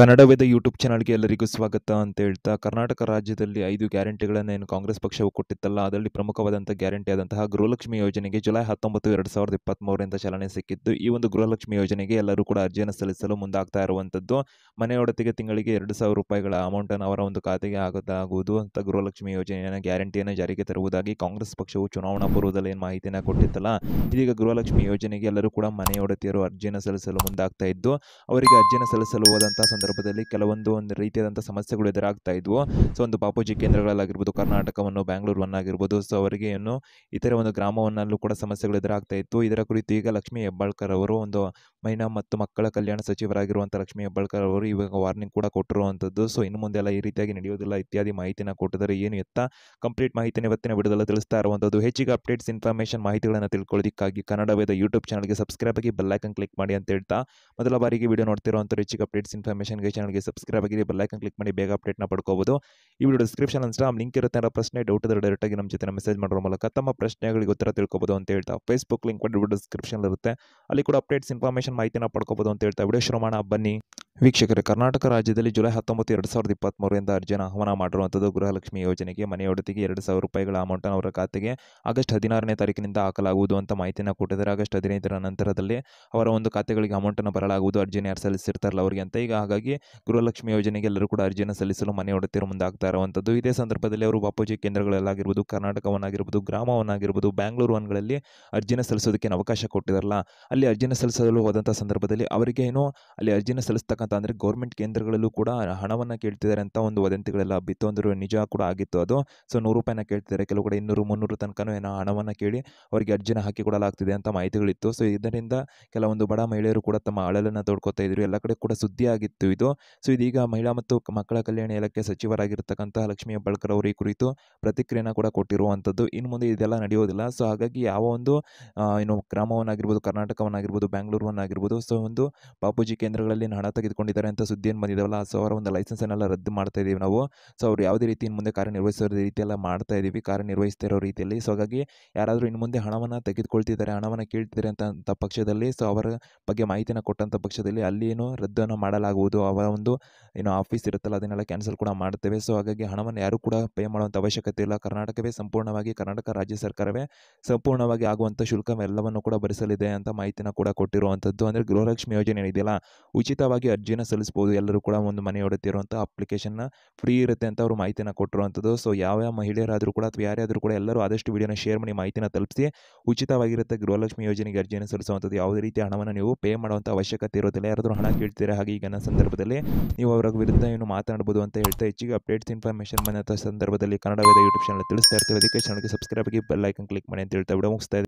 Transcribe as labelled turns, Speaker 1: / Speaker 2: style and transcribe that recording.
Speaker 1: Kannada Veda YouTube ಚಾನಲ್ಗೆ ಎಲ್ಲರಿಗೂ ಸ್ವಾಗತ ಅಂತ ಹೇಳ್ತಾ ಕರ್ನಾಟಕ ರಾಜ್ಯದಲ್ಲಿ ಐದು ಗ್ಯಾರಂಟಿಗಳನ್ನು ಏನು ಕಾಂಗ್ರೆಸ್ ಪಕ್ಷವು ಕೊಟ್ಟಿತ್ತಲ್ಲ ಅದರಲ್ಲಿ ಪ್ರಮುಖವಾದಂಥ ಗ್ಯಾರಂಟಿ ಆದಂತಹ ಗೃಹಲಕ್ಷ್ಮಿ ಯೋಜನೆಗೆ ಜುಲೈ ಹತ್ತೊಂಬತ್ತು ಎರಡು ಸಾವಿರದ ಇಪ್ಪತ್ತ್ಮೂರರಿಂದ ಚಾಲನೆ ಸಿಕ್ಕಿದ್ದು ಈ ಒಂದು ಗೃಹಲಕ್ಷ್ಮಿ ಯೋಜನೆಗೆ ಎಲ್ಲರೂ ಕೂಡ ಅರ್ಜಿಯನ್ನು ಸಲ್ಲಿಸಲು ಮುಂದಾಗ್ತಾ ಇರುವಂಥದ್ದು ಒಡತಿಗೆ ತಿಂಗಳಿಗೆ ಎರಡು ಸಾವಿರ ರೂಪಾಯಿಗಳ ಅಮೌಂಟನ್ನು ಅವರ ಒಂದು ಖಾತೆಗೆ ಆಗದಾಗುವುದು ಅಂತ ಗೃಹಲಕ್ಷ್ಮಿ ಯೋಜನೆಯನ್ನು ಗ್ಯಾರಂಟಿಯನ್ನು ಜಾರಿಗೆ ತರುವುದಾಗಿ ಕಾಂಗ್ರೆಸ್ ಪಕ್ಷವು ಚುನಾವಣಾ ಪೂರ್ವದಲ್ಲಿ ಏನು ಮಾಹಿತಿಯನ್ನು ಕೊಟ್ಟಿತ್ತಲ್ಲ ಇದೀಗ ಗೃಹಲಕ್ಷ್ಮಿ ಯೋಜನೆಗೆ ಎಲ್ಲರೂ ಕೂಡ ಮನೆಯೊಡತಿಯರು ಅರ್ಜಿಯನ್ನು ಸಲ್ಲಿಸಲು ಮುಂದಾಗ್ತಾ ಇದ್ದು ಅವರಿಗೆ ಅರ್ಜಿಯನ್ನು ಸಲ್ಲಿಸಲು ಹೋದಂಥ ಸಂದರ್ಭದಲ್ಲಿ ಕೆಲವೊಂದು ಒಂದು ರೀತಿಯಾದಂಥ ಸಮಸ್ಯೆಗಳು ಎದುರಾಗ್ತಾ ಇದ್ವು ಸೊ ಒಂದು ಬಾಪೂಜಿ ಕೇಂದ್ರಗಳಲ್ಲಾಗಿರ್ಬೋದು ಕರ್ನಾಟಕವನ್ನು ಬ್ಯಾಂಗ್ಳೂರ್ ಸೊ ಅವರಿಗೆ ಏನು ಇತರ ಒಂದು ಗ್ರಾಮವನ್ನಲ್ಲೂ ಕೂಡ ಸಮಸ್ಯೆಗಳು ಎದುರಾಗ್ತಾ ಇತ್ತು ಇದರ ಕುರಿತು ಈಗ ಲಕ್ಷ್ಮೀ ಹೆಬ್ಬಾಳ್ಕರ್ ಅವರು ಒಂದು ಮಹಿಳಾ ಮತ್ತು ಮಕ್ಕಳ ಕಲ್ಯಾಣ ಸಚಿವರಾಗಿರುವಂಥ ಲಕ್ಷ್ಮಿ ಹೆಬ್ಬಾಳ್ಕರ್ ಅವರು ಇವಾಗ ವಾರ್ನಿಂಗ್ ಕೂಡ ಕೊಟ್ಟಿರುವಂಥದ್ದು ಸೊ ಇನ್ನು ಮುಂದೆಲ್ಲ ಈ ರೀತಿಯಾಗಿ ನಡೆಯೋದಿಲ್ಲ ಇತ್ಯಾದಿ ಮಾಹಿತಿನ ಕೊಟ್ಟಿದ್ದಾರೆ ಏನು ಎತ್ತ ಕಂಪ್ಲೀಟ್ ಮಾಹಿತಿನ ಇವತ್ತಿನ ಬಿಡುಗಲ್ಲ ತಿಳಿಸ್ತಾ ಇರುವಂಥದ್ದು ಹೆಚ್ಚಿಗೆ ಅಪ್ಡೇಟ್ಸ್ ಇನ್ಫಾರ್ಮೇಷನ್ ಮಾಹಿತಿಗಳನ್ನು ತಿಳ್ಕೊಳ್ಳೋದಕ್ಕಾಗಿ ಕನ್ನಡ ವೇದ ಯೂಟ್ಯೂಬ್ ಚಾನಲ್ಗೆ ಸಬ್ಸ್ಕ್ರೈಬ್ ಆಗಿ ಬೆಲ್ಲೈಕನ್ ಕ್ಲಿಕ್ ಮಾಡಿ ಅಂತ ಹೇಳ್ತಾ ಮೊದಲ ಬಾರಿಗೆ ವಿಡಿಯೋ ನೋಡ್ತಿರುವಂಥ ಹೆಚ್ಚಿಗೆ ಅಪ್ಡೇಟ್ಸ್ ಇನ್ಫಾರ್ಮೇಷನ್ಗೆ ಚಾನಲ್ಗೆ ಸಬ್ಸ್ಕ್ರೈಬ್ ಆಗಿ ಬೆಲ್ಲೈಕನ್ ಕ್ಲಿಕ್ ಮಾಡಿ ಬೇಗ ಅಪ್ಡೇಟ್ನ ಪಡ್ಕೋಬೋದು ಈ ವಿಡಿಯೋ ಡಿಸ್ಕ್ರಿಪ್ಷನ್ ಇನ್ಸ್ಟಾಮ್ ಲಿಂಕ್ ಇರುತ್ತೆ ಅಂದ್ರೆ ಪ್ರಶ್ನೆ ಡೌಟ್ ಇದ್ರೆ ಡೈರೆಕ್ಟಾಗಿ ನಮ್ಮ ಜೊತೆ ಮೆಸೇಜ್ ಮಾಡೋರ ಮೂಲಕ ತಮ್ಮ ಪ್ರಶ್ನೆಗಳಿಗೆ ಉತ್ತರ ತಿಳ್ಕೊಬಹುದು ಅಂತ ಹೇಳ್ತಾ ಫೇಸ್ಬುಕ್ ಲಿಂಕ್ ಕೂಡ ಡಿಸ್ಕ್ರಿಪ್ಷನ್ ಇರುತ್ತೆ ಅಲ್ಲಿ ಕೂಡ ಅಪ್ಡೇಟ್ಸ್ ಇನ್ಫಾರ್ಮೇಷನ್ ಮಾಹಿತಿನ ಪಡ್ಕೋಬೋದು ಅಂತ ಹೇಳ್ತಾ ವಿಡಿಯೋ ಶುರು ಮಾಡೋಣ ಬನ್ನಿ ವೀಕ್ಷಕರೇ ಕರ್ನಾಟಕ ರಾಜ್ಯದಲ್ಲಿ ಜುಲೈ ಹತ್ತೊಂಬತ್ತು ಎರಡು ಸಾವಿರದ ಇಪ್ಪತ್ತ್ಮೂರಿಂದ ಅರ್ಜಿಯನ್ನು ಆಹ್ವಾನ ಮಾಡಿರುವಂಥದ್ದು ಗೃಹಲಕ್ಷ್ಮಿ ಯೋಜನೆಗೆ ಮನೆಯೊಡತಿಗೆ ಎರಡು ಸಾವಿರ ರೂಪಾಯಿಗಳ ಅಮೌಂಟನ್ನು ಅವರ ಖಾತೆಗೆ ಆಗಸ್ಟ್ ಹದಿನಾರನೇ ತಾರೀಕಿನಿಂದ ಹಾಕಲಾಗುವುದು ಅಂತ ಮಾಹಿತಿಯನ್ನು ಕೊಟ್ಟಿದ್ದಾರೆ ಆಗಸ್ಟ್ ಹದಿನೈದರ ನಂತರದಲ್ಲಿ ಅವರ ಒಂದು ಖಾತೆಗಳಿಗೆ ಅಮೌಂಟನ್ನು ಬರಲಾಗುವುದು ಅರ್ಜಿಯನ್ನು ಯಾರು ಸಲ್ಲಿಸಿರ್ತಾರಲ್ಲ ಅವರಿಗೆ ಅಂತ ಈಗ ಹಾಗಾಗಿ ಗೃಹಲಕ್ಷ್ಮಿ ಯೋಜನೆಗೆ ಎಲ್ಲರೂ ಕೂಡ ಅರ್ಜಿಯನ್ನು ಸಲ್ಲಿಸಲು ಮನೆಯೊಡತಿರು ಮುಂದಾಗ್ತಾ ಇರುವಂಥದ್ದು ಇದೇ ಸಂದರ್ಭದಲ್ಲಿ ಅವರು ಬಾಪೂಜಿ ಕೇಂದ್ರಗಳಲ್ಲಾಗಿರ್ಬೋದು ಕರ್ನಾಟಕವನ್ನಾಗಿರ್ಬೋದು ಗ್ರಾಮವನ್ನಾಗಿರ್ಬೋದು ಬ್ಯಾಂಗ್ಳೂರು ವನ್ಗಳಲ್ಲಿ ಅರ್ಜಿನ ಸಲ್ಲಿಸೋದಕ್ಕೆ ಅವಕಾಶ ಕೊಟ್ಟಿದ್ದಾರಲ್ಲ ಅಲ್ಲಿ ಅರ್ಜಿನ ಸಲ್ಲಿಸಲು ಹೋದಂಥ ಸಂದರ್ಭದಲ್ಲಿ ಅವರಿಗೆ ಏನು ಅಲ್ಲಿ ಅರ್ಜಿನ ಸಲ್ಲಿಸ್ತಕ್ಕಂಥ ಅಂದರೆ ಗೌರ್ಮೆಂಟ್ ಕೇಂದ್ರಗಳಲ್ಲೂ ಕೂಡ ಹಣವನ್ನು ಕೇಳ್ತಿದ್ದಾರೆ ಅಂತ ಒಂದು ವದಂತಿಗಳೆಲ್ಲ ಬಿತ್ತು ನಿಜ ಕೂಡ ಆಗಿತ್ತು ಅದು ಸೊ ನೂರು ರೂಪಾಯಿನ ಕೇಳ್ತಿದ್ದಾರೆ ಕೆಲವು ಕಡೆ ಇನ್ನೂರು ಮುನ್ನೂರು ತನಕನೂ ಏನೋ ಹಣವನ್ನು ಕೇಳಿ ಅವರಿಗೆ ಅರ್ಜಿನ ಹಾಕಿಕೊಡಲಾಗ್ತಿದೆ ಅಂತ ಮಾಹಿತಿಗಳಿತ್ತು ಸೊ ಇದರಿಂದ ಕೆಲವೊಂದು ಬಡ ಮಹಿಳೆಯರು ಕೂಡ ತಮ್ಮ ಅಳಲನ್ನು ತೋಡ್ಕೊತಾ ಇದ್ರು ಎಲ್ಲ ಕಡೆ ಕೂಡ ಸುದ್ದಿ ಆಗಿತ್ತು ಇದು ಸೊ ಇದೀಗ ಮಹಿಳಾ ಮತ್ತು ಮಕ್ಕಳ ಕಲ್ಯಾಣ ಇಲಾಖೆ ಸಚಿವರಾಗಿರ್ತಕ್ಕಂಥ ಲಕ್ಷ್ಮೀ ಹೆಬ್ಬಾಳ್ಕರ್ ಅವರು ಈ ಕುರಿತು ಪ್ರತಿಕ್ರಿಯೆನ ಕೂಡ ಕೊಟ್ಟಿರುವಂಥದ್ದು ಇನ್ನು ಮುಂದೆ ಇದೆಲ್ಲ ನಡೆಯೋದಿಲ್ಲ ಸೊ ಹಾಗಾಗಿ ಯಾವ ಒಂದು ಏನು ಗ್ರಾಮವನ್ನಾಗಿರ್ಬೋದು ಕರ್ನಾಟಕವನ್ನಾಗಿರ್ಬೋದು ಬ್ಯಾಂಗ್ಳೂರವನ್ನಾಗಿರ್ಬೋದು ಸೊ ಒಂದು ಬಾಪೂಜಿ ಕೇಂದ್ರಗಳಲ್ಲಿ ಹಣ ತೆಗೆದು ಕೊಂಡಿದ್ದಾರೆ ಅಂತ ಸುದ್ದಿ ಏನು ಬಂದಿದ್ದಾವಲ್ಲ ಸೊ ಅವರ ಒಂದು ಲೈಸೆನ್ಸನ್ನೆಲ್ಲ ರದ್ದು ಮಾಡ್ತಾ ಇದ್ದೀವಿ ನಾವು ಸೊ ಅವ್ರು ಯಾವುದೇ ರೀತಿ ಇನ್ನು ಮುಂದೆ ಕಾರ್ಯನಿರ್ವಹಿಸೋ ರೀತಿ ಎಲ್ಲ ಮಾಡ್ತಾ ಇದ್ದೀವಿ ಕಾರ್ಯನಿರ್ವಹಿಸ್ತಾ ರೀತಿಯಲ್ಲಿ ಸೊ ಹಾಗಾಗಿ ಯಾರಾದರೂ ಇನ್ನು ಮುಂದೆ ಹಣವನ್ನು ತೆಗೆದುಕೊಳ್ತಿದ್ದಾರೆ ಹಣವನ್ನು ಕೇಳ್ತಿದ್ದಾರೆ ಅಂತ ಪಕ್ಷದಲ್ಲಿ ಸೊ ಅವರ ಬಗ್ಗೆ ಮಾಹಿತಿಯನ್ನು ಕೊಟ್ಟಂಥ ಪಕ್ಷದಲ್ಲಿ ಅಲ್ಲಿ ಏನು ರದ್ದನ್ನು ಮಾಡಲಾಗುವುದು ಅವರ ಒಂದು ಏನು ಆಫೀಸ್ ಇರುತ್ತಲ್ಲ ಅದನ್ನೆಲ್ಲ ಕ್ಯಾನ್ಸಲ್ ಕೂಡ ಮಾಡ್ತೇವೆ ಸೊ ಹಾಗಾಗಿ ಹಣವನ್ನು ಯಾರೂ ಕೂಡ ಪೇ ಮಾಡುವಂಥ ಅವಶ್ಯಕತೆ ಇಲ್ಲ ಕರ್ನಾಟಕವೇ ಸಂಪೂರ್ಣವಾಗಿ ಕರ್ನಾಟಕ ರಾಜ್ಯ ಸರ್ಕಾರವೇ ಸಂಪೂರ್ಣವಾಗಿ ಆಗುವಂಥ ಎಲ್ಲವನ್ನು ಕೂಡ ಭರಿಸಲಿದೆ ಅಂತ ಮಾಹಿತಿನ ಕೂಡ ಕೊಟ್ಟಿರುವಂಥದ್ದು ಅಂದರೆ ಗೃಹಲಕ್ಷ್ಮಿ ಯೋಜನೆ ಏನಿದೆಯಲ್ಲ ಉಚಿತವಾಗಿ ಅರ್ಜಿನ ಸಲ್ಲಿಸ್ಬೋದು ಎಲ್ಲರೂ ಕೂಡ ಒಂದು ಮನೆ ಹೊಡೆತಿರುವಂಥ ಅಪ್ಲಿಕೇಶನ್ ಫ್ರೀ ಇರುತ್ತೆ ಅಂತ ಅವರು ಮಾಹಿತಿನ ಕೊಟ್ಟಿರುವಂಥದ್ದು ಸೊ ಯಾವ ಯಾವ ಮಹಿಳೆಯರಾದರೂ ಕೂಡ ಅಥವಾ ಯಾರಾದರೂ ಕೂಡ ಎಲ್ಲರೂ ಆದಷ್ಟು ವಿಡಿಯೋನ ಶೇರ್ ಮಾಡಿ ಮಾಹಿತಿನ ತಲುಪಿಸಿ ಉಚಿತವಾಗಿರುತ್ತೆ ಗೃಹಲಕ್ಷ್ಮಿ ಯೋಜನೆಗೆ ಅರ್ಜಿಯನ್ನು ಸಲ್ಲಿಸುವಂಥದ್ದು ಯಾವುದೇ ರೀತಿಯ ಹಣವನ್ನು ನೀವು ಪೇ ಮಾಡುವಂಥ ಅವಶ್ಯಕತೆ ಇರೋದಿಲ್ಲ ಯಾರಾದರೂ ಹಣ ಕೇಳ್ತೀರಾ ಹಾಗೆ ಈಗಿನ ಸಂದರ್ಭದಲ್ಲಿ ನೀವು ಅವರ ವಿರುದ್ಧ ಏನು ಮಾತನಾಡಬಹುದು ಅಂತ ಹೇಳ್ತಾ ಹೆಚ್ಚಿಗೆ ಅಪ್ಡೇಟ್ಸ್ ಇನ್ಫಾರ್ಮೇಷನ್ ಬಂದಂಥ ಸಂದರ್ಭದಲ್ಲಿ ಕನ್ನಡ ವೇದ ಯೂಟ್ಯೂಬ್ ಚಾನಲ್ ತಿಳಿಸ್ತಾ ಇರ್ತೀವಿ ಅದಕ್ಕೆ ಚಾನಲ್ಗೆ ಸಬ್ಸ್ಕ್ರೈಬ್ ಆಗಿ ಬೆಲ್ ಐಕನ್ ಕ್ಲಿಕ್ ಮಾಡಿ ಅಂತ ಹೇಳ್ತಾ ವಿಡಿಯೋ ಮುಗಿಸ್ತಾ